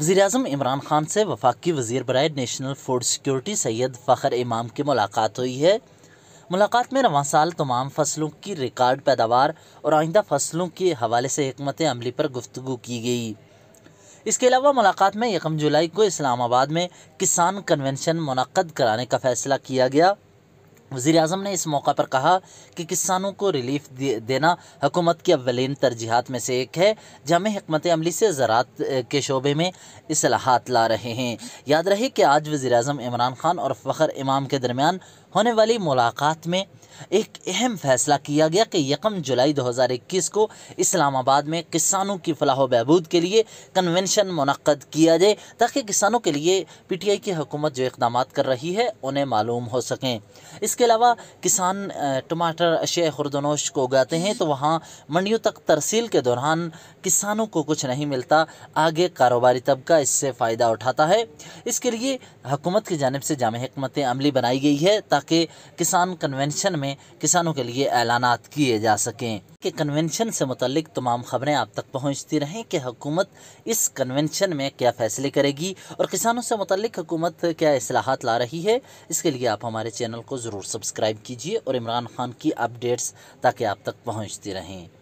वजी अजम इमरान खान से वफाकी वजीर बरए national food security Syed Fakhar Imam की मुलाकात हुई है मुलाकात में रवा साल तमाम फसलों की रिकॉर्ड पैदावार और आइंदा फसलों के हवाले से हमत अमली पर गुफ्तु की गई इसके अलावा मुलाकात में यकम जुलाई को इस्लामाबाद में किसान कन्वेंशन मनद कराने का फ़ैसला किया गया वज़ी अजम ने इस मौका पर कहा कि किसानों को रिलीफ दे, देना हुकूमत की अवलिन तरजीहत में से एक है जहाँ हमत अमली से ज़रात के शोबे में असलाहत ला रहे हैं याद रहे कि आज वज़ी अजम इमरान खान और फ़खर इमाम के दरमियान होने वाली मुलाकात में एक अहम फैसला किया गया कि यकम जुलाई 2021 को इस्लामाबाद में किसानों की फलाह बहबूद के लिए कन्वेंशन मनद किया जाए ताकि किसानों के लिए पी टी आई की हुकूमत जो इकदाम कर रही है उन्हें मालूम हो सकें इसके अलावा किसान टमाटर अशे खुरदनोश को उगाते हैं तो वहाँ मंडियों तक तरसील के दौरान किसानों को कुछ नहीं मिलता आगे कारोबारी तबका इससे फ़ायदा उठाता है इसके लिए हुकूमत की जानब से जाम हमत अमली बनाई गई है ताकि ताकि किसान कन्वेंशन में किसानों के लिए ऐलान किए जा सकें कि कन्वेंशन से मुतलिक तमाम खबरें आप तक पहुंचती रहें कि हुकूमत इस कन्वेंशन में क्या फ़ैसले करेगी और किसानों से मुतलिक हुकूमत क्या असलाहत ला रही है इसके लिए आप हमारे चैनल को ज़रूर सब्सक्राइब कीजिए और इमरान खान की अपडेट्स ताकि आप तक पहुँचती रहें